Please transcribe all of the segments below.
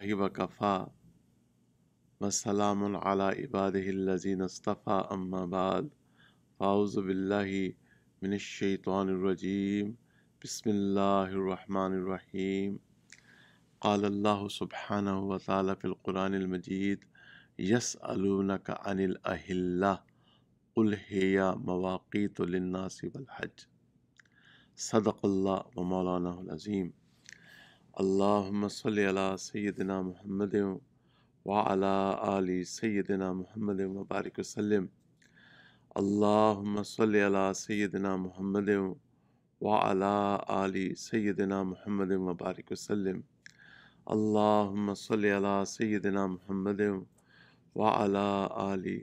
बिस्मिल्लाहि व कफ़ा वसलाम अला इबादहिल्लजीन अस्तफ़ा अम्मा बाद फ़ाउज़ बिल्लाहि मिनशैतानिर्रजीम बसमीम قال الله سبحانه وتعالى في القرآن المجيد يسألونك عن الأهلة قل هي مواقيت للناس والحج صدق الله ومولانا العظيم अल्लाम सल सैदना महमद वाला आली सैदना महमद वबारक वसलम अल्लाम सल सैदना महमद वाला आली सैदना महमद वबारक वसलम अल्लाम सल सैदना महमद वाला आली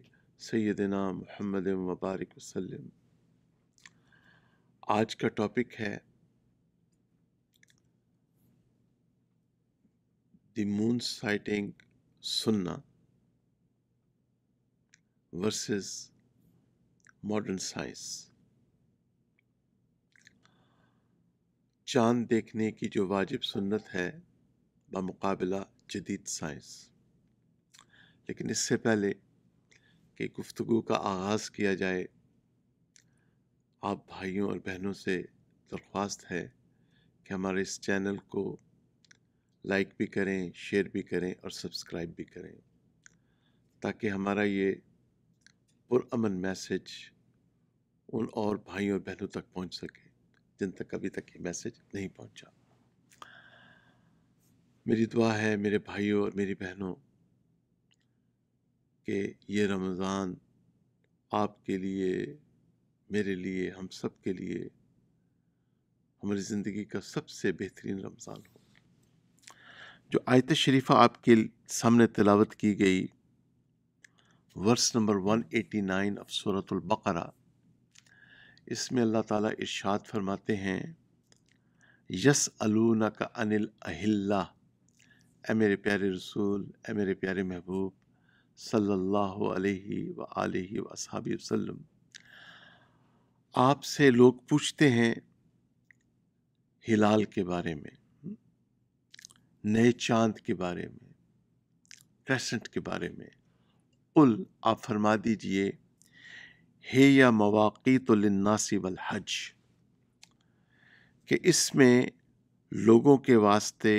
सैदना महमद वबारक वसलम आज का टॉपिक है the moon sighting sunnah versus modern science चांद देखने की जो वाजिब सुन्नत है बामुकाबला जदीद साइंस लेकिन इससे पहले कि गुफ्तु का आगाज़ किया जाए आप भाइयों और बहनों से दरख्वास्त है कि हमारे इस चैनल को लाइक भी करें शेयर भी करें और सब्सक्राइब भी करें ताकि हमारा ये पुरमन मैसेज उन और भाइयों और बहनों तक पहुंच सके जिन तक अभी तक ये मैसेज नहीं पहुंचा मेरी दुआ है मेरे भाइयों और मेरी बहनों के ये रमज़ान आपके लिए मेरे लिए हम सब के लिए हमारी ज़िंदगी का सबसे बेहतरीन रमज़ान हो जो आयत शरीफा आपके सामने तिलावत की गई वर्स नंबर 189 ऑफ सूरतुल बकरा इसमें अल्लाह ताला इरशाद फरमाते हैं यस अलूना का अनिल अहिल्ला ए मेरे प्यारे रसूल ए मेरे प्यारे महबूब सल्लल्लाहु अलैहि व आलि वसहाबी वसल्लम आपसे लोग पूछते हैं हिलाल के बारे में नए चांद के बारे में क्रेसेंट के बारे में उल आप फरमा दीजिए हे या मवाक़ी तो लन्नासी वल हज कि इसमें लोगों के वास्ते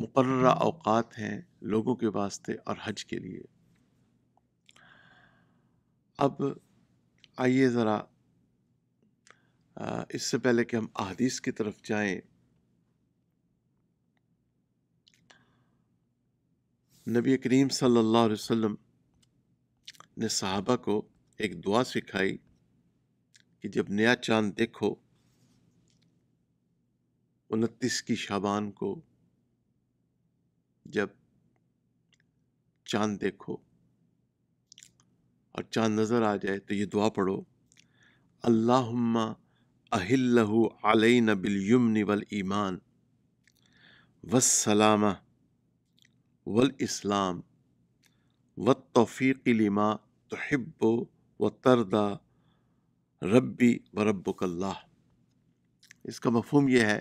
मुकर अवकात हैं लोगों के वास्ते और हज के लिए अब आइए ज़रा इससे पहले कि हम अहदीस की तरफ जाएं नबी करीम सल्लल्लाहु अलैहि वसल्लम ने सहाबा को एक दुआ सिखाई कि जब नया चांद देखो उनतीस की शाबान को जब चांद देखो और चांद नज़र आ जाए तो ये दुआ पढ़ो अल्लाहुम्मा अहिल्लहु अलैना बिल वल ईमान वसलामा इस्लाम व तोफ़ी लिमा हिब्बो व तरदा रब्बी व रब्बकल्ला इसका मफहम यह है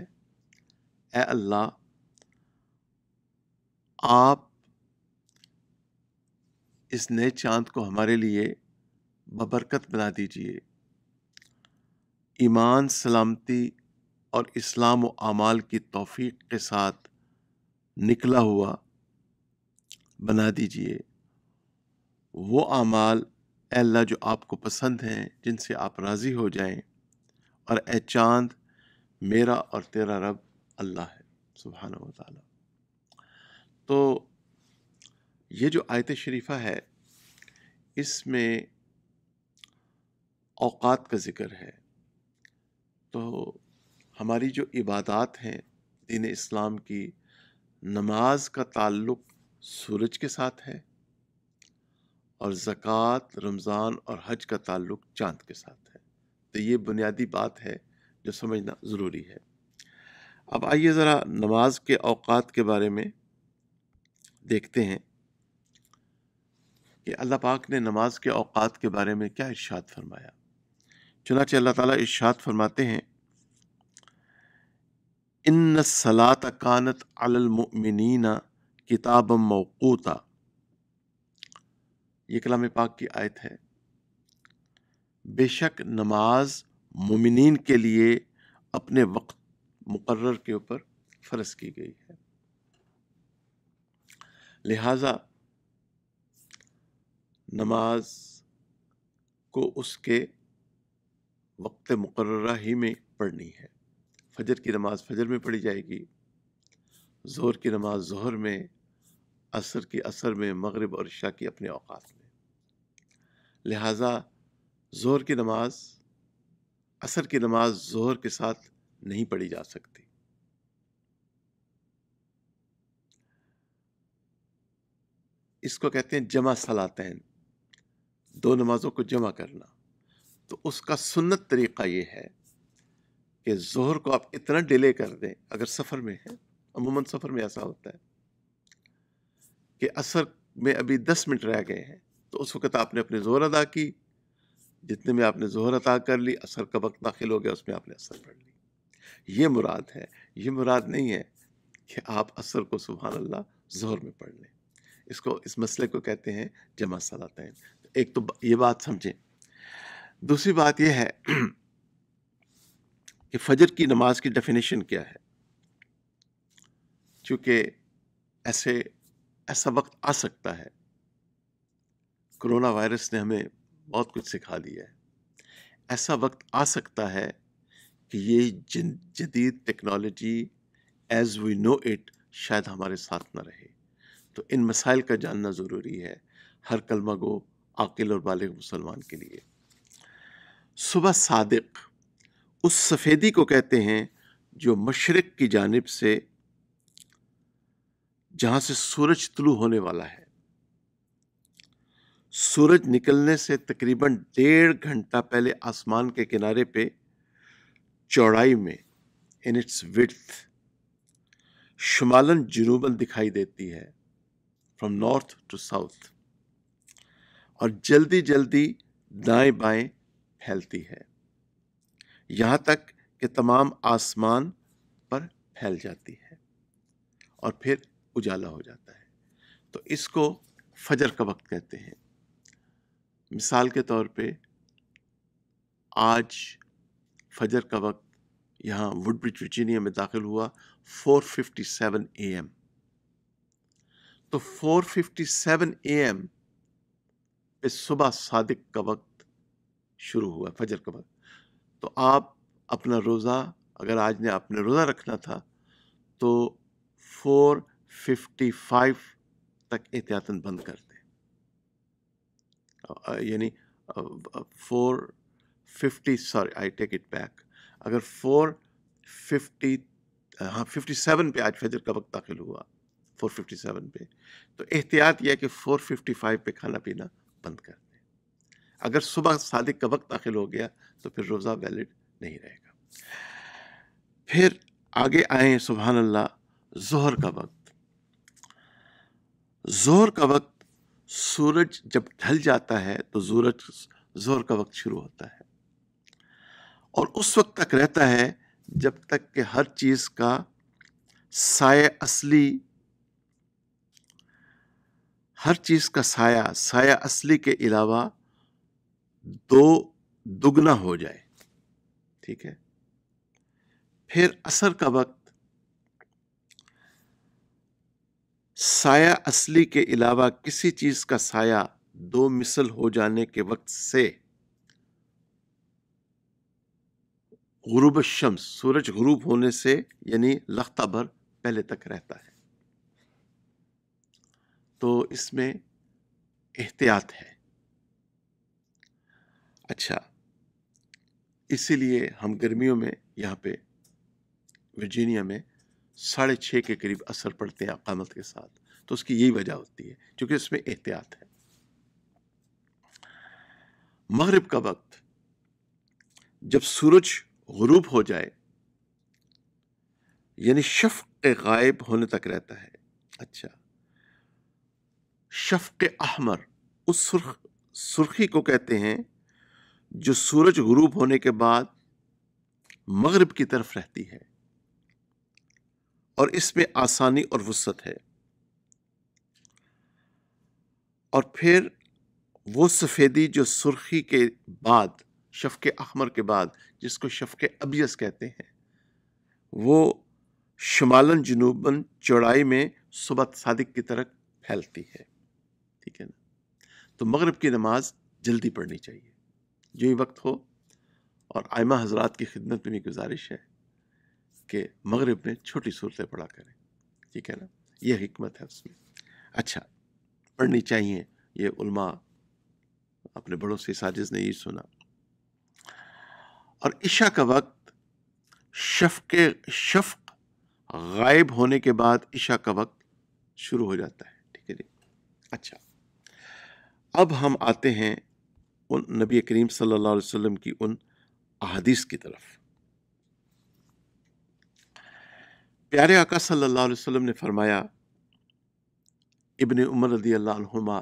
ए अल्लाह आप इस नए चांद को हमारे लिए बबरकत बना दीजिए ईमान सलामती और इस्लाम व आमाल की तोफ़ी के साथ निकला हुआ बना दीजिए वो आमाल अल्लाह जो आपको पसंद हैं जिनसे आप राज़ी हो जाएं और ए चांद मेरा और तेरा रब अल्लाह है सुबहान वाली तो ये जो आयत शरीफा है इसमें अवात का ज़िक्र है तो हमारी जो इबादत हैं दीन इस्लाम की नमाज का ताल्लुक़ सूरज के साथ है और ज़क़़त रमज़ान और हज का ताल्लुक चांद के साथ है तो ये बुनियादी बात है जो समझना ज़रूरी है अब आइए ज़रा नमाज के अवकात के बारे में देखते हैं कि अल्लाह पाक ने नमाज के अवकात के बारे में क्या इर्शाद फरमाया चुनाच अल्लाह ताला इर्शाद फरमाते हैं इन सलात अकानत अलमिन किताब मौकूता ये कलाम पाक की आयत है बेशक नमाज मुमिन के लिए अपने वक्त मुकर्र के ऊपर फ़र्ज की गई है लिहाजा नमाज को उसके वक्त मुकर्रा ही में पढ़नी है फजर की नमाज़ फजर में पढ़ी जाएगी ज़ोर की नमाज़ जहर में असर के असर में मगरब और इशा की अपने अवकात में लिहाजा ज़ोर की नमाज असर की नमाज ज़ोहर के साथ नहीं पढ़ी जा सकती इसको कहते हैं जमा सलातैन दो नमाज़ों को जमा करना तो उसका सुन्नत तरीक़ा ये है कि जोहर को आप इतना डिले कर दें अगर सफ़र में है अमूमन सफ़र में ऐसा होता है कि असर में अभी दस मिनट रह गए हैं तो उस वक़्त आपने अपने जोर अदा की जितने में आपने जोहर अदा कर ली असर का वक्त दाखिल हो गया उसमें आपने असर पढ़ ली ये मुराद है ये मुराद नहीं है कि आप असर को सुबहानल्ला अल्लाह में पढ़ लें इसको इस मसले को कहते हैं जमा सलातैन एक तो ये बात समझें दूसरी बात यह है कि फजर की नमाज की डेफिनेशन क्या है क्योंकि ऐसे ऐसा वक्त आ सकता है कोरोना वायरस ने हमें बहुत कुछ सिखा दिया है ऐसा वक्त आ सकता है कि ये जदीद technology as we know it शायद हमारे साथ ना रहे तो इन मसाइल का जानना ज़रूरी है हर कलमा गो आकिल और बालिग मुसलमान के लिए सुबह सादिक उस सफ़ेदी को कहते हैं जो मशरक़ की जानब से जहां से सूरज तुलू होने वाला है सूरज निकलने से तकरीबन डेढ़ घंटा पहले आसमान के किनारे पे चौड़ाई में इन इट्स विथ शुमालन जुनूबन दिखाई देती है फ्रॉम नॉर्थ टू साउथ और जल्दी जल्दी दाएं बाएं फैलती है यहां तक कि तमाम आसमान पर फैल जाती है और फिर उजाला हो जाता है तो इसको फजर का वक्त कहते हैं मिसाल के तौर पे आज फजर का वक्त यहाँ वुडब्रिज वर्जीनिया में दाखिल हुआ 4:57 एम तो 4:57 एम पे सुबह सादिक का वक्त शुरू हुआ फजर का वक्त तो आप अपना रोज़ा अगर आज ने आपने रोज़ा रखना था तो 55 तक एहतियातन बंद कर दें यानी four fifty sorry I take it back अगर फोर फिफ्टी हाँ फिफ्टी सेवन पे आज फजर का वक्त दाखिल हुआ फोर फिफ्टी सेवन पे तो एहतियात यह कि फोर फिफ्टी फाइव पे खाना पीना बंद कर दें अगर सुबह सादिक का वक्त दाखिल हो गया तो फिर रोज़ा वैलिड नहीं रहेगा फिर आगे आए सुबहानल्ला अल्लाह जहर का वक्त जोर का वक्त सूरज जब ढल जाता है तो सूरज जोर का वक्त शुरू होता है और उस वक्त तक रहता है जब तक कि हर चीज़ का साय असली हर चीज़ का साया साया असली के अलावा दो दुगना हो जाए ठीक है फिर असर का वक्त साया असली के अलावा किसी चीज का साया दो मिसल हो जाने के वक्त से गुरूब शम्स सूरज गुरूब होने से यानी लख्ता भर पहले तक रहता है तो इसमें एहतियात है अच्छा इसीलिए हम गर्मियों में यहाँ पे वर्जीनिया में साढ़े छः के करीब असर पड़ते हैं अकामत के साथ तो उसकी यही वजह होती है क्योंकि इसमें एहतियात है मगरब का वक्त जब सूरज गरूब हो जाए यानी शफ़ गायब होने तक रहता है अच्छा शफ़ के अहमर उस सुर्ख सुर्खी को कहते हैं जो सूरज गरूब होने के बाद मगरब की तरफ रहती है और इसमें आसानी और वसत है और फिर वो सफ़ेदी जो सुर्खी के बाद शफ़ अहमर के बाद जिसको शफ़ अबियस कहते हैं वो शुमालन जनूबन चौड़ाई में सुबह सादिक की तरह फैलती है ठीक है ना तो मगरब की नमाज जल्दी पढ़नी चाहिए जो ही वक्त हो और आयमा हजरात की खिदमत में भी गुजारिश है कि मगरब में छोटी सूरतें पढ़ा करें ठीक है ना यह हमत है उसमें अच्छा पढ़नी चाहिए ये उल्मा अपने बड़ों से साजिश ने ये सुना और ईशा का वक्त शफ़ के शफ़ गायब होने के बाद ईशा का वक्त शुरू हो जाता है ठीक है जी अच्छा अब हम आते हैं उन नबी करीम सल्लल्लाहु अलैहि वसल्लम की उन अहदीस की तरफ प्यारे आका सल्लल्लाहु अलैहि वसल्लम ने फरमाया इबन उमर रदी अल्लाहुमा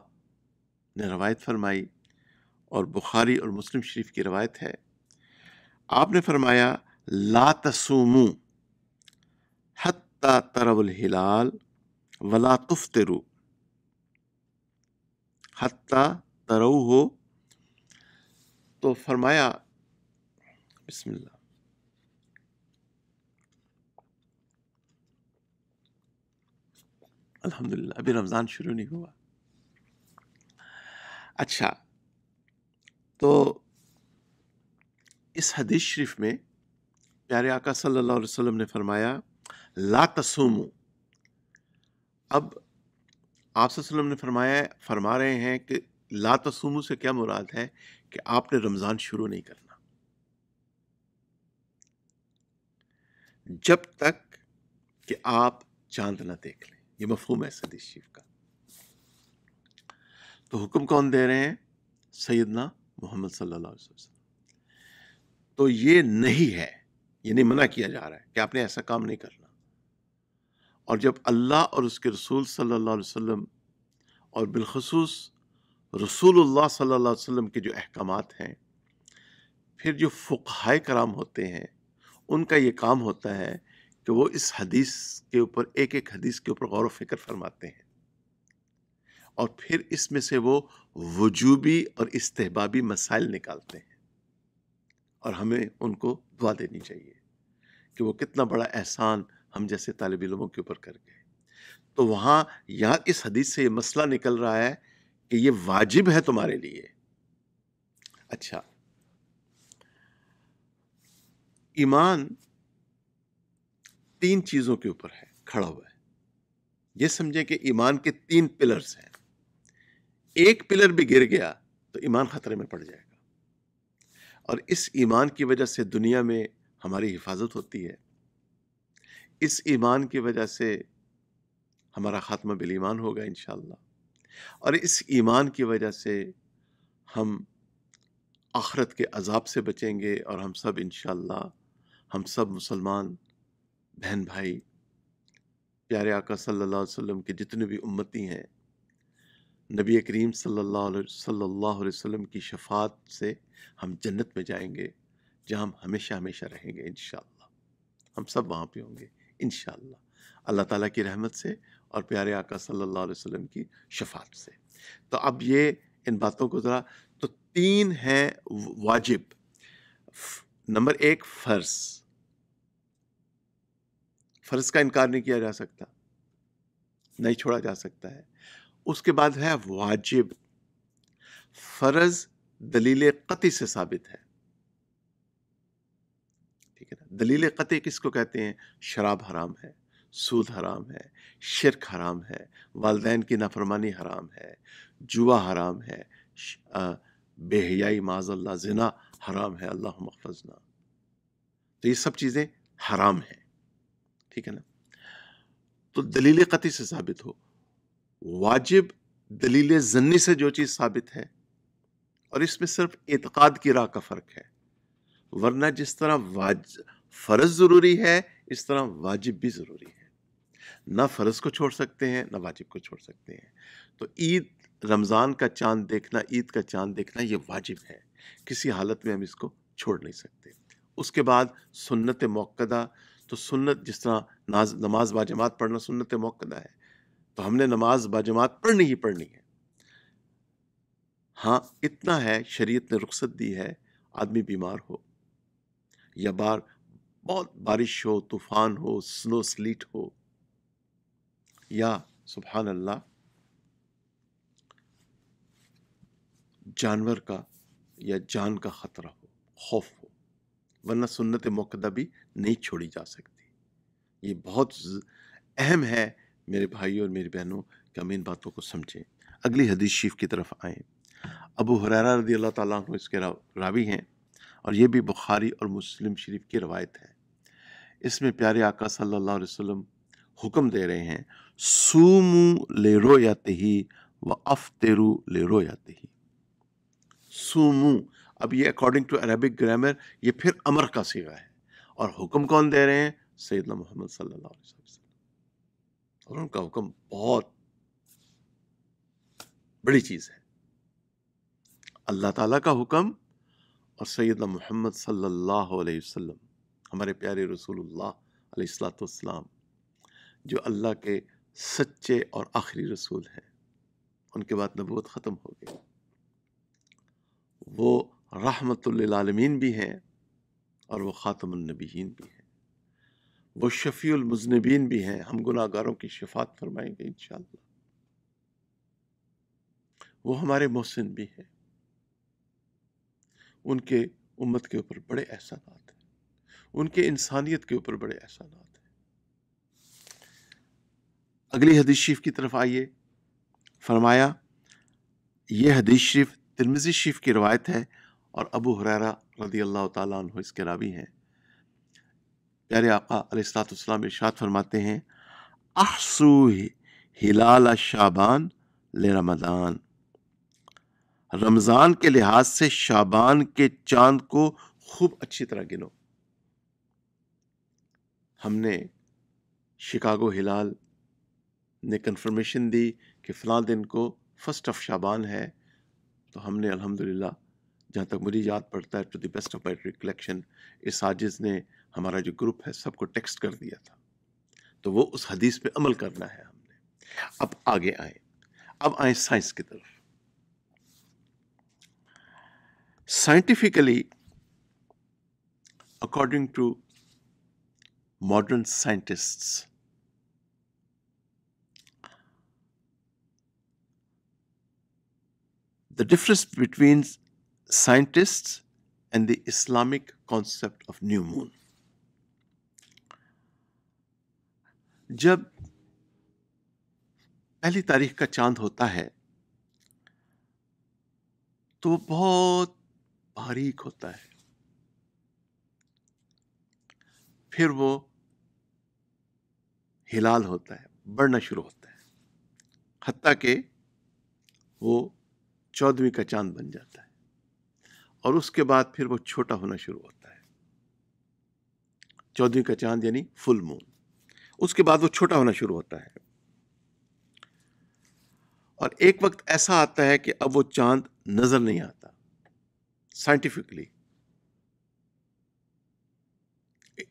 ने रवायत फरमाई और बुखारी और मुस्लिम शरीफ की रवायत है आपने फरमाया ला तसूमू हत्ता तरवल हिलाल वला तुफ्तरू हत्ता तरऊ हो तो फरमाया बिस्मिल्लाह अल्हम्दुलिल्लाह अभी रमज़ान शुरू नहीं हुआ अच्छा तो इस हदीस शरीफ में प्यारे आका सल्लल्लाहु अलैहि वसल्लम ने फरमाया ला तसूमू अब आप सल्लम ने फरमाया फरमा रहे हैं कि ला तसूमू से क्या मुराद है कि आपने रमज़ान शुरू नहीं करना जब तक कि आप चांद ना देख लें ये मफहूम है सदीस शरीफ का तो हुक्म कौन दे रहे हैं सैदना मोहम्मद सल्लल्लाहु तो ये नहीं है ये नहीं मना किया जा रहा है कि आपने ऐसा काम नहीं करना और जब अल्लाह और उसके रसूल सल्लल्लाहु अलैहि और बिलखसूस रसूल सल्लल्लाहु अलैहि के जो अहकाम हैं फिर जो फ़ुकाय कराम होते हैं उनका ये काम होता है कि तो वो इस हदीस के ऊपर एक एक हदीस के ऊपर गौर फिक्र फरमाते हैं और फिर इसमें से वो वजूबी और इस्तेबाबी मसाइल निकालते हैं और हमें उनको दुआ देनी चाहिए कि वो कितना बड़ा एहसान हम जैसे तालब इलमों के ऊपर कर गए तो वहाँ यहाँ इस हदीस से ये मसला निकल रहा है कि ये वाजिब है तुम्हारे लिए अच्छा ईमान तीन चीज़ों के ऊपर है खड़ा हुआ है ये समझें कि ईमान के तीन पिलर्स हैं एक पिलर भी गिर गया तो ईमान ख़तरे में पड़ जाएगा और इस ईमान की वजह से दुनिया में हमारी हिफाजत होती है इस ईमान की वजह से हमारा ख़ात्मा बिल ईमान होगा इन और इस ईमान की वजह से हम आखरत के अजाब से बचेंगे और हम सब इन हम सब मुसलमान बहन भाई प्यारे आका सल्लल्लाहु अलैहि वसल्लम के जितने भी उम्मती हैं नबी करीम सल्लल्लाहु अलैहि वसल्लम की शफात से हम जन्नत में जाएंगे जहाँ हम हमेशा हमेशा रहेंगे इन हम सब वहाँ पे होंगे इन अल्लाह ताला की रहमत से और प्यारे आका सल्लल्लाहु अलैहि वसल्लम की शफात से तो अब ये इन बातों को ज़रा तो तीन हैं वाजिब नंबर एक फ़र्ज़ फ़र्ज का इनकार नहीं किया जा सकता नहीं छोड़ा जा सकता है उसके बाद है वाजिब फ़र्ज दलील कति से साबित है ठीक है ना दलील कति किसको कहते हैं शराब हराम है सूद हराम है शिरक हराम है वालदेन की नाफरमानी हराम है जुआ हराम है बेहयाई माजल्ला जना हराम है अल्लाह मफजना तो ये सब चीज़ें हराम हैं ठीक है ना तो दलील कति से साबित हो वाजिब दलील जन्नी से जो चीज़ साबित है और इसमें सिर्फ एतक़ाद की राह का फ़र्क है वरना जिस तरह वाज फ़र्ज़ ज़रूरी है इस तरह वाजिब भी ज़रूरी है ना फ़र्ज़ को छोड़ सकते हैं ना वाजिब को छोड़ सकते हैं तो ईद रमज़ान का चांद देखना ईद का चांद देखना ये वाजिब है किसी हालत में हम इसको छोड़ नहीं सकते उसके बाद सुन्नत मौक़दा तो सुन्नत जिस तरह नाज नमाज बाजमात पढ़ना सुन्नत मौकदा है तो हमने नमाज बाजमात पढ़नी ही पढ़नी है हाँ इतना है शरीयत ने रुख्सत दी है आदमी बीमार हो या बार बहुत बारिश हो तूफ़ान हो स्नो स्लीट हो या सुबहान अल्लाह जानवर का या जान का ख़तरा हो खौफ हो वरना सुन्नत मौकदा भी नहीं छोड़ी जा सकती ये बहुत अहम है मेरे भाई और मेरी बहनों कि हम इन बातों को समझें अगली हदीस शीफ की तरफ आएँ अबू हरारा रदी अल्लाह ताला इसके रावी हैं और ये भी बुखारी और मुस्लिम शरीफ की रवायत है इसमें प्यारे आका सल्लल्लाहु अलैहि वसल्लम हुक्म दे रहे हैं सूमू ले रो याते ही व अफ्तेरू ले रो याते ही सूमू अब ये अकॉर्डिंग टू अरबिक ग्रामर ये फिर अमर का सिगा है और हुक्म कौन दे रहे हैं सैदना मोहम्मद सल्लल्लाहु अलैहि वसल्लम और उनका हुक्म बहुत बड़ी चीज़ है अल्लाह ताला का हुक्म और सैदना मोहम्मद सल्लल्लाहु अलैहि वसल्लम हमारे प्यारे रसूलुल्लाह अलैहिस्सलाम जो अल्लाह के सच्चे और आखिरी रसूल हैं उनके बाद नबूत ख़त्म हो गई वो रहमतुल्लालमीन भी हैं और वो ख़ातमनबीन भी हैं वो शफ़ीमजनबीन भी हैं हम गुनागारों की शफात फरमाएंगे इन वो हमारे मोहसिन भी हैं उनके उम्मत के ऊपर बड़े आते हैं उनके इंसानियत के ऊपर बड़े एहसानात हैं अगली हदीस शरीफ की तरफ आइए फरमाया ये हदीस शरीफ तिरमिजी शरीफ की रवायत है और अबू हुररा रदी अल्लाह तु इसके रावी हैं प्यारे आका अलैहिस्सलाम इरशाद फरमाते हैं आहसू हिलाल शाबान ले रमदान रमज़ान के लिहाज से शाबान के चांद को खूब अच्छी तरह गिनो हमने शिकागो हिलाल ने कन्फर्मेशन दी कि फ़लाँ दिन को फर्स्ट ऑफ शाबान है तो हमने अल्हम्दुलिल्लाह जहाँ तक मुझे याद पड़ता है to the best of my recollection इस साजिज ने हमारा जो ग्रुप है सबको टेक्स्ट कर दिया था तो वो उस हदीस पे अमल करना है हमने अब आगे आए अब आए साइंस की तरफ scientifically according to modern scientists the difference between scientists and the Islamic concept of new moon. जब पहली तारीख का चांद होता है तो वो बहुत बारीक होता है फिर वो हिलाल होता है बढ़ना शुरू होता है हती के वो चौदहवीं का चांद बन जाता है और उसके बाद फिर वो छोटा होना शुरू होता है चौदहवीं का चांद यानी फुल मून उसके बाद वो छोटा होना शुरू होता है और एक वक्त ऐसा आता है कि अब वो चांद नजर नहीं आता साइंटिफिकली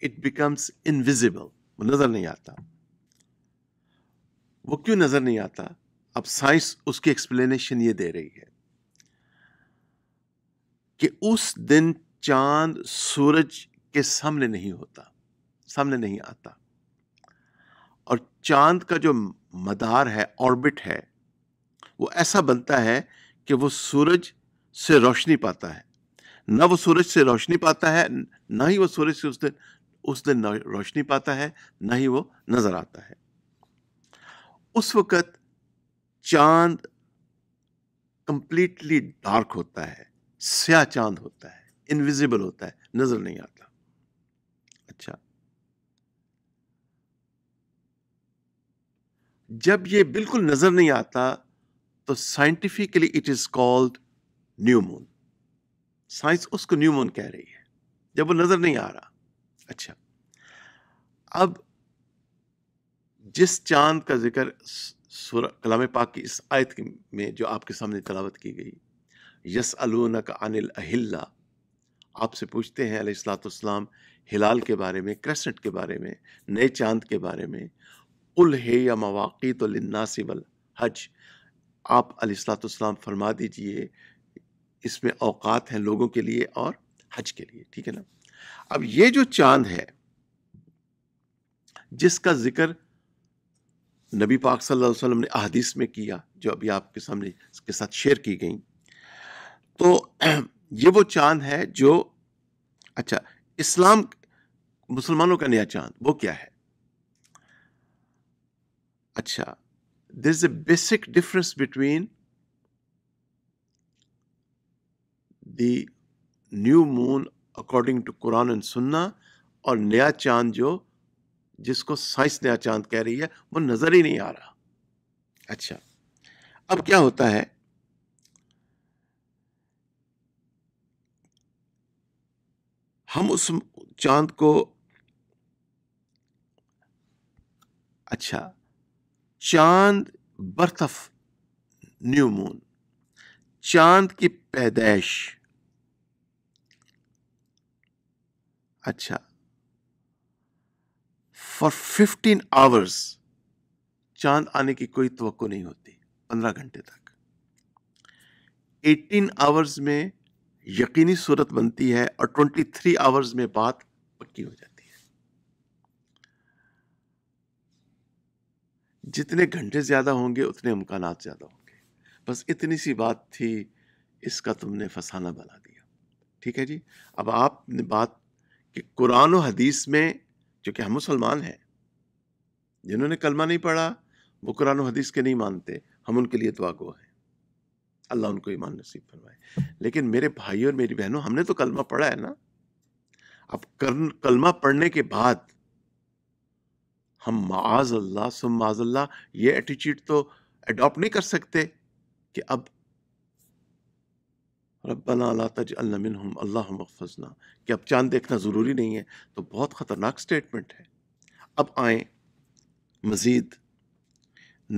इट बिकम्स इनविजिबल वो नजर नहीं आता वो क्यों नजर नहीं आता अब साइंस उसकी एक्सप्लेनेशन ये दे रही है कि उस दिन चांद सूरज के सामने नहीं होता सामने नहीं आता और चांद का जो मदार है ऑर्बिट है वो ऐसा बनता है कि वो सूरज से रोशनी पाता है ना वो सूरज से रोशनी पाता है ना ही वो सूरज से उस दिन उस दिन रोशनी पाता है ना ही वो नज़र आता है उस वक़्त चांद कंप्लीटली डार्क होता है स्या चांद होता है इनविजिबल होता है नजर नहीं आता अच्छा जब ये बिल्कुल नजर नहीं आता तो scientifically it is called new moon science उसको न्यू मून कह रही है जब वो नजर नहीं आ रहा अच्छा अब जिस चांद का जिक्र कलाम पाक की इस आयत में जो आपके सामने तलावत की गई यस अलूनक अनिल अहिल्ला आपसे पूछते हैं अलैहिस्सलाम हिलाल के बारे में क्रेसेंट के बारे में नए चांद के बारे में उल हे या मवाक़ी तो लन्नासिबल हज आप अलैहिस्सलाम फरमा दीजिए इसमें अवकात हैं लोगों के लिए और हज के लिए ठीक है ना अब ये जो चांद है जिसका जिक्र नबी पाक सल्लल्लाहु अलैहि वसल्लम ने अहदीस में किया जो अभी आपके सामने इसके साथ शेयर की गई तो ये वो चांद है जो अच्छा इस्लाम मुसलमानों का नया चांद वो क्या है अच्छा this is a basic difference between the new moon according to Quran and सुन्ना और नया चांद जो जिसको साइंस नया चांद कह रही है वो नज़र ही नहीं आ रहा अच्छा अब क्या होता है हम उस चांद को अच्छा चांद बर्थ ऑफ न्यू मून चांद की पैदाइश अच्छा फॉर फिफ्टीन आवर्स चांद आने की कोई तो नहीं होती पंद्रह घंटे तक एटीन आवर्स में यकीनी सूरत बनती है और 23 आवर्स में बात पक्की हो जाती है जितने घंटे ज़्यादा होंगे उतने अमकान ज़्यादा होंगे बस इतनी सी बात थी इसका तुमने फसाना बना दिया ठीक है जी अब आपने बात कि कुरान और हदीस में क्योंकि हम मुसलमान हैं जिन्होंने कलमा नहीं पढ़ा वो कुरान और हदीस के नहीं मानते हम उनके लिए दुआ गो हैं अल्लाह उनको ईमान नसीब फरमाए लेकिन मेरे भाई और मेरी बहनों हमने तो कलमा पढ़ा है ना अब कलमा पढ़ने के बाद हम माज अल्लाह सुम माज अल्लाह ये एटीट्यूड तो एडॉप्ट नहीं कर सकते कि अब रब्बना ला तज अलमिन हम अल्लाह मफजना कि अब चांद देखना ज़रूरी नहीं है तो बहुत ख़तरनाक स्टेटमेंट है अब आए मज़ीद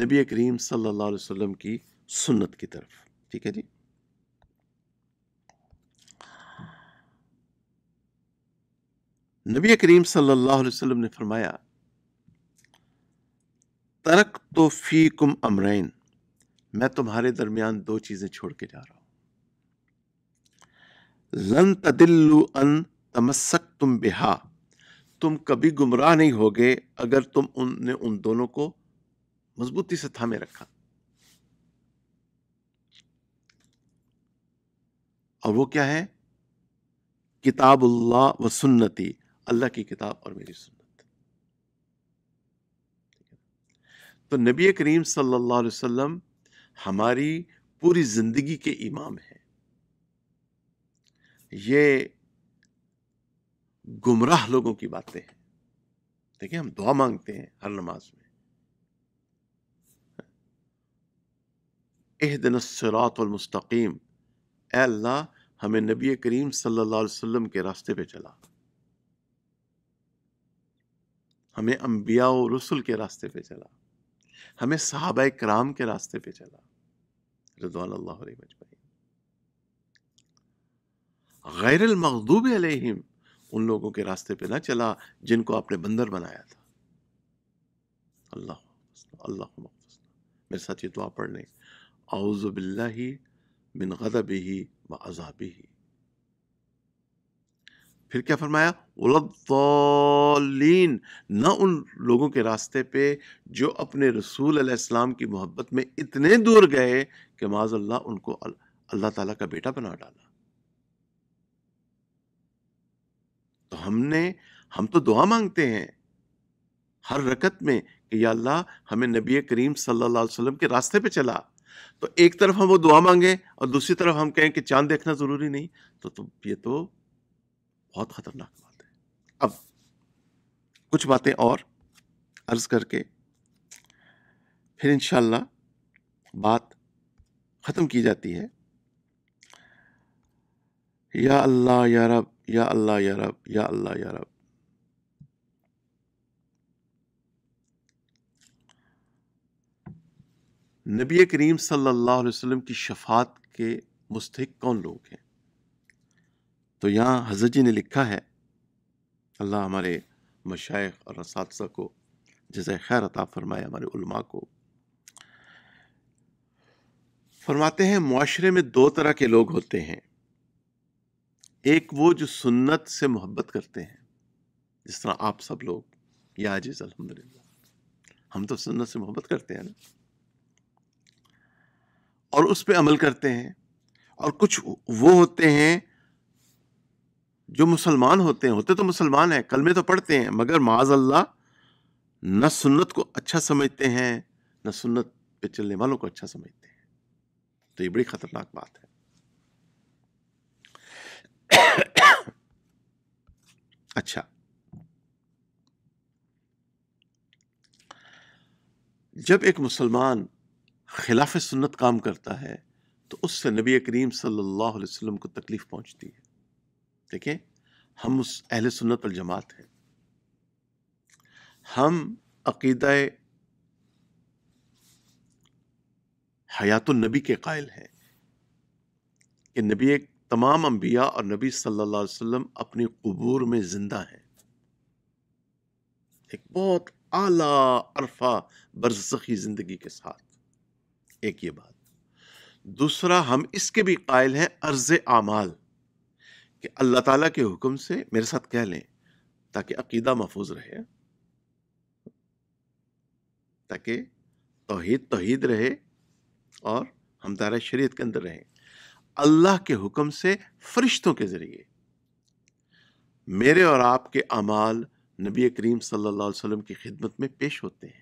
नबी करीम सल्लल्लाहु अलैहि वसल्लम की सुन्नत की तरफ ठीक है जी नबी करीम सल्लल्लाहु अलैहि वसल्लम ने फरमाया तरक तो फ़ी कुम अमरैन मैं तुम्हारे दरमियान दो चीज़ें छोड़ के जा रहा हूं लन तदिल्लु अन तमस्सक तुम बिहा तुम कभी गुमराह नहीं होगे अगर तुम उनने उन दोनों को मजबूती से थामे रखा और वो क्या है किताबुल्ला व सुन्नति अल्लाह की किताब और मेरी सुन्नत तो नबी करीम सल्लल्लाहु अलैहि वसल्लम हमारी पूरी जिंदगी के इमाम हैं ये गुमराह लोगों की बातें हैं देखिए हम दुआ मांगते हैं हर नमाज में एह दिन सरात मुस्तकीम अल्लाह हमें नबी करीम सल्लल्लाहु अलैहि वसल्लम के रास्ते पे चला हमें अम्बिया रसुल के रास्ते पे चला हमें साहब कराम के रास्ते पे चला रजवान उन लोगों के रास्ते पे ना चला जिनको आपने बंदर बनाया था अल्लाह अल्लाह मेरे साथ ये दुआ पढ़ लें आउज़ बिल्ला बिन अजाबी फिर क्या फरमाया उलबीन न उन लोगों के रास्ते पे जो अपने रसूल इस्लाम की मोहब्बत में इतने दूर गए कि माजल्ला उनको अल्लाह ताला का बेटा बना डाला तो हमने हम तो दुआ मांगते हैं हर रकत में कि या अल्लाह हमें नबी करीम सल्लल्लाहु अलैहि वसल्लम के रास्ते पे चला तो एक तरफ हम वो दुआ मांगे और दूसरी तरफ हम कहें कि चांद देखना ज़रूरी नहीं तो, तो ये तो बहुत ख़तरनाक बात है अब कुछ बातें और अर्ज़ करके फिर इंशाल्लाह बात ख़त्म की जाती है या अल्लाह या रब या अल्लाह या रब या अल्लाह या रब नबी करीम सल्लल्लाहु अलैहि वसल्लम की शफात के मुस्तक कौन लोग हैं तो यहाँ हजरत जी ने लिखा है अल्लाह हमारे मशाइ और इस को जैसे खैर अता फरमाए हमारे उलमा को फरमाते हैं माशरे में दो तरह के लोग होते हैं एक वो जो सुन्नत से मोहब्बत करते हैं जिस तरह आप सब लोग या आजिज़ अलहमदिल्ला हम तो सुन्नत से मोहब्बत करते हैं ना और उस पर अमल करते हैं और कुछ वो होते हैं जो मुसलमान होते हैं होते तो मुसलमान हैं कलमे तो पढ़ते हैं मगर माज अल्लाह न सुन्नत को अच्छा समझते हैं न सुन्नत पे चलने वालों को अच्छा समझते हैं तो ये बड़ी खतरनाक बात है अच्छा जब एक मुसलमान खिलाफ सुन्नत काम करता है तो उससे नबी करीम सल्लल्लाहु अलैहि वसल्लम को तकलीफ़ पहुंचती है देखें हम उस अहल सुन्नत और जमात हैं हम अकीद हयात के कायल हैं कि नबी एक तमाम अम्बिया और नबी सल्लल्लाहु अलैहि वसल्लम अपनी कबूर में ज़िंदा हैं एक बहुत आला अरफा बरसखी ज़िंदगी के साथ एक ये बात दूसरा हम इसके भी कायल हैं अर्ज आमाल कि अल्लाह ताला के हुक्म से मेरे साथ कह लें ताकि अकीदा महफूज रहे ताकि तोहद तोहद रहे और हम तारा शरीत के अंदर रहें अल्लाह के हुक्म से फरिश्तों के ज़रिए मेरे और आपके अमाल नबी करीम सल्लल्लाहु अलैहि वसल्लम की खिदमत में पेश होते हैं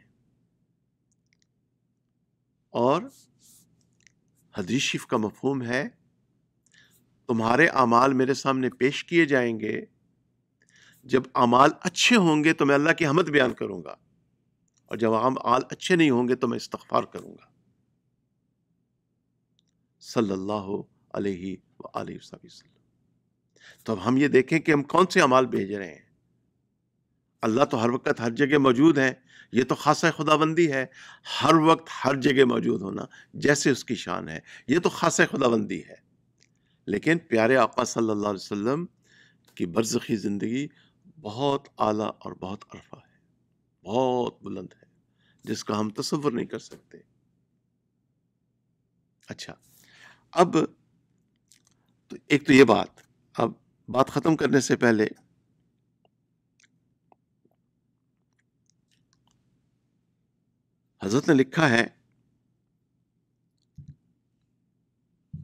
और हदीस शिफ का मफहम है तुम्हारे अमाल मेरे सामने पेश किए जाएंगे जब अमाल अच्छे होंगे तो मैं अल्लाह की हमद बयान करूंगा और जब आम अमाल अच्छे नहीं होंगे तो मैं इस्तफ़ार करूँगा सल्लल्लाहु अलैहि वसल्लम तो अब हम ये देखें कि हम कौन से अमाल भेज रहे हैं अल्लाह तो हर वक्त हर जगह मौजूद है ये तो खास खुदाबंदी है हर वक्त हर जगह मौजूद होना जैसे उसकी शान है ये तो खास खुदाबंदी है लेकिन प्यारे आका सल्लल्लाहु अलैहि वसल्लम की बरसखी ज़िंदगी बहुत आला और बहुत अरफा है बहुत बुलंद है जिसका हम तस्वर नहीं कर सकते अच्छा अब तो एक तो ये बात अब बात ख़त्म करने से पहले हजरत ने लिखा है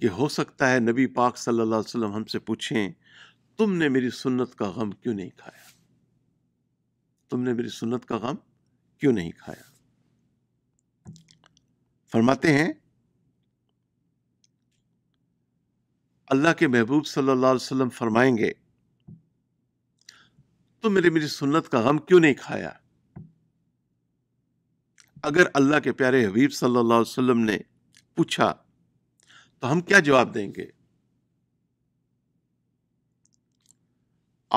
कि हो सकता है नबी पाक सल्लल्लाहु अलैहि वसल्लम हमसे पूछें तुमने मेरी सुन्नत का गम क्यों नहीं खाया तुमने मेरी सुन्नत का गम क्यों नहीं खाया फरमाते हैं अल्लाह के महबूब सल्लल्लाहु अलैहि वसल्लम फरमाएंगे तुमने मेरी मेरी सुन्नत का गम क्यों नहीं खाया अगर अल्लाह के प्यारे हबीब सल्लल्लाहु अलैहि वसल्लम ने पूछा तो हम क्या जवाब देंगे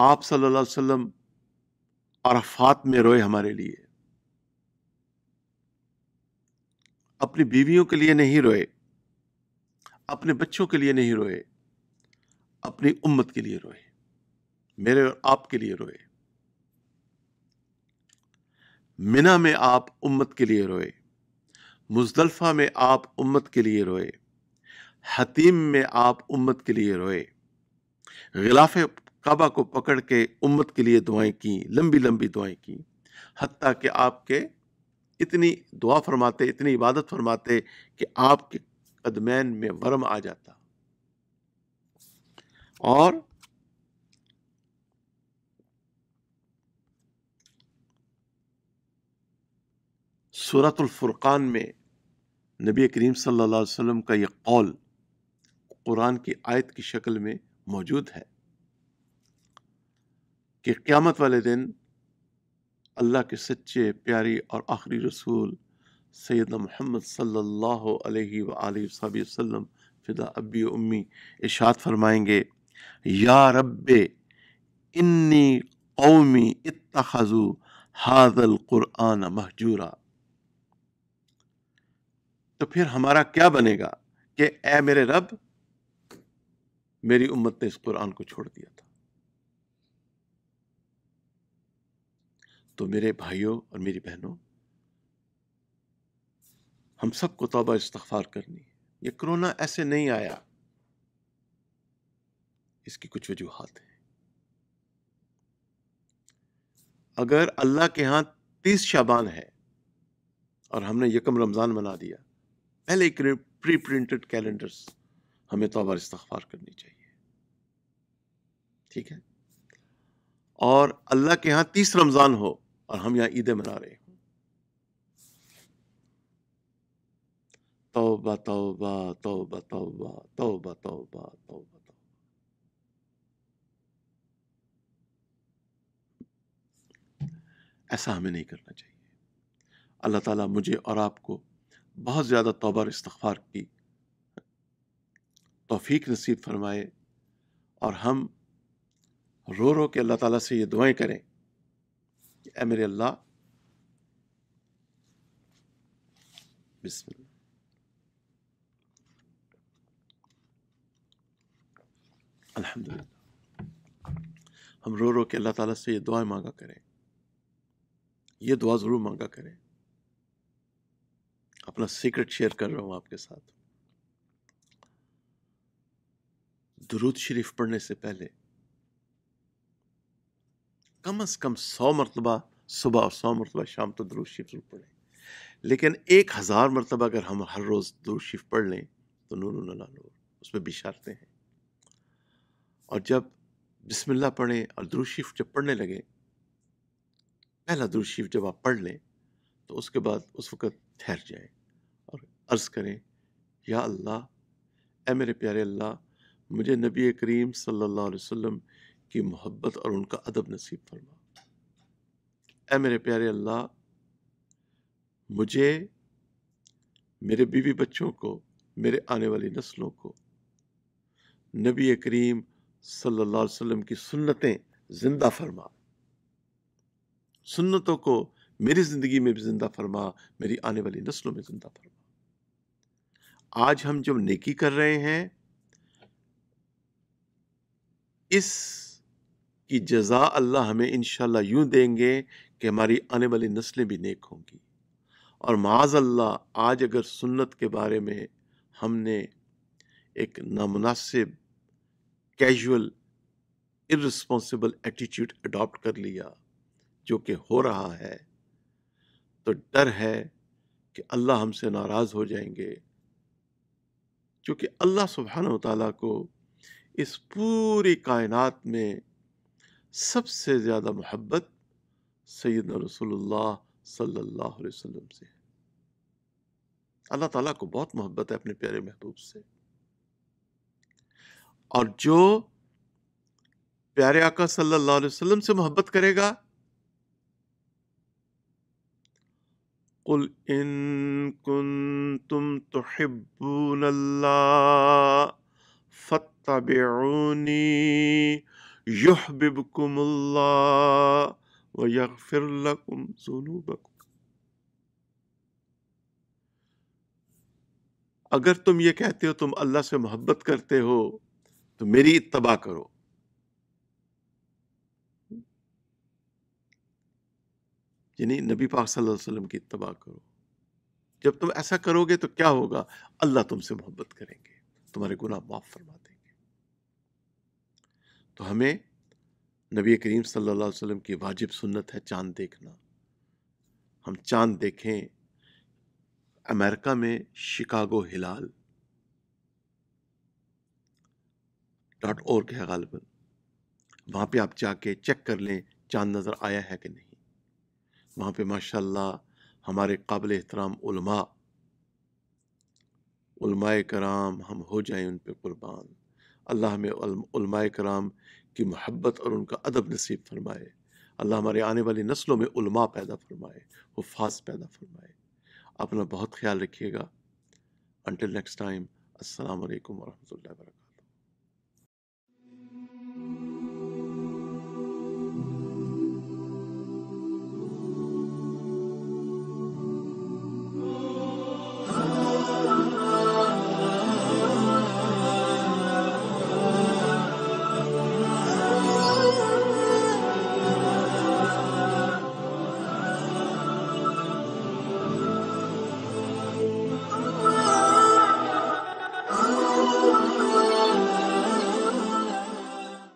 आप सल्लल्लाहु अलैहि वसल्लम अरफात में रोए हमारे लिए अपनी बीवियों के लिए नहीं रोए अपने बच्चों के लिए नहीं रोए अपनी उम्मत के लिए रोए मेरे और आपके लिए रोए मिना में आप उम्मत के लिए रोए मुजदलफ़ा में आप उम्मत के लिए रोए हतीम में आप उम्मत के लिए रोए गिलाफ काबा को पकड़ के उम्मत के लिए दुआएं की लंबी लंबी दुआएं की हती कि आपके इतनी दुआ फरमाते इतनी इबादत फरमाते कि आपके कदमैन में वर्म आ जाता और फुरक़ान में नबी करीम सल्लल्लाहु अलैहि वसल्लम का ये कौल कुरान की आयत की शक्ल में मौजूद है कि क़्यामत वाले दिन अल्लाह के सच्चे प्यारे और आखिरी रसूल सैद मोहम्मद सल्लल्लाहु अलैहि वसल्लम फिदा अबी उम्मी इशात फरमाएंगे या रब्बे इन्नी कौमी इतखज़ू हाजल क़ुरान महजूरा तो फिर हमारा क्या बनेगा कि ए मेरे रब मेरी उम्मत ने इस कुरान को छोड़ दिया था तो मेरे भाइयों और मेरी बहनों हम सबको तोबा इस्तफार करनी ये कोरोना ऐसे नहीं आया इसकी कुछ वजूहत हैं अगर अल्लाह के यहां तीस शाबान है और हमने यकम रमज़ान मना दिया पहले प्री प्रिंटेड कैलेंडर हमें तो और इस्तफार करनी चाहिए ठीक है और अल्लाह के यहां तीस रमज़ान हो और हम यहां ईदे मना रहे हों तोबा ऐसा हमें नहीं करना चाहिए अल्लाह ताला मुझे और आपको बहुत ज़्यादा तोबा और इस्तफ़ार की तोफ़ीक नसीब फरमाए और हम रो रो के अल्लाह ताला से ये दुआएं करें कि ए मेरे अल्लाह बिस्मिल्लाह अल्हम्दुलिल्लाह हम रो रो के अल्लाह ताला से ये दुआएं मांगा करें ये दुआ ज़रूर मांगा करें अपना सीक्रेट शेयर कर रहा हूँ आपके साथ दुरूद शरीफ पढ़ने से पहले कम अज कम सौ मरतबा सुबह और सौ मरतबा शाम तो दुरूद शरीफ जरूर पढ़ें लेकिन एक हज़ार मरतबा अगर हम हर रोज़ दुरूद शरीफ पढ़ लें तो नूर नला नूर उसमें भी हैं और जब बिस्मिल्लाह पढ़ें और दुरूद शरीफ जब पढ़ने लगे पहला दुरूद शरीफ जब आप पढ़ लें तो उसके बाद उस वक़्त ठहर जाएं अर्ज़ करें या अल्लाह ए मेरे प्यारे अल्लाह मुझे नबी करीम सल्लल्लाहु अलैहि वसल्लम की मोहब्बत और उनका अदब नसीब फरमा ए मेरे प्यारे अल्लाह मुझे मेरे बीवी बच्चों को मेरे आने वाली नस्लों को नबी करीम सल्लल्लाहु अलैहि वसल्लम की सुन्नतें ज़िंदा फरमा सुन्नतों को मेरी ज़िंदगी में भी ज़िंदा फरमा मेरी आने वाली नस्लों में ज़िंदा फरमा आज हम जो नेकी कर रहे हैं इस की जजा अल्लाह हमें इन यूँ देंगे कि हमारी आने वाली नस्लें भी नेक होंगी और माज अल्लाह आज अगर सुन्नत के बारे में हमने एक नामनासिब कैजुअल इस्पॉन्सिबल एटीट्यूड अडॉप्ट कर लिया जो कि हो रहा है तो डर है कि अल्लाह हमसे नाराज़ हो जाएंगे क्योंकि अल्लाह सुबहान तला को इस पूरी कायनात में सबसे ज़्यादा मोहब्बत सैद रसोल्ला सल्ला वसम से है अल्लाह ताला को बहुत मोहब्बत है अपने प्यारे महबूब से और जो प्यारे आका सल्लल्लाहु अलैहि वसल्लम से मोहब्बत करेगा قل إن كنتم تحبون الله فاتبعوني يحببكم الله ويغفر لكم ذنوبكم अगर तुम ये कहते हो तुम अल्लाह से मोहब्बत करते हो तो मेरी इतबा करो यानी नबी पाक सल्लल्लाहु अलैहि वसल्लम की इतबा करो जब तुम ऐसा करोगे तो क्या होगा अल्लाह तुमसे मोहब्बत करेंगे तुम्हारे गुनाह माफ़ फरमा देंगे तो हमें नबी करीम सल्लल्लाहु अलैहि वसल्लम की वाजिब सुन्नत है चांद देखना हम चांद देखें अमेरिका में शिकागो हिलाल डॉट और है गालबन वहाँ पे आप जाके चेक कर लें चांद नज़र आया है कि नहीं वहाँ पे माशाल्लाह हमारे काबिल एहतराम उलमा कराम हम हो जाएं उन पे कुर्बान अल्लाह हमें कराम की मोहब्बत और उनका अदब नसीब फरमाए अल्लाह हमारे आने वाली नस्लों में उलमा पैदा फरमाए हफाज पैदा फरमाए अपना बहुत ख्याल रखिएगा अनटिल नेक्स्ट टाइम असल वरहमल वरहमतुल्लाहि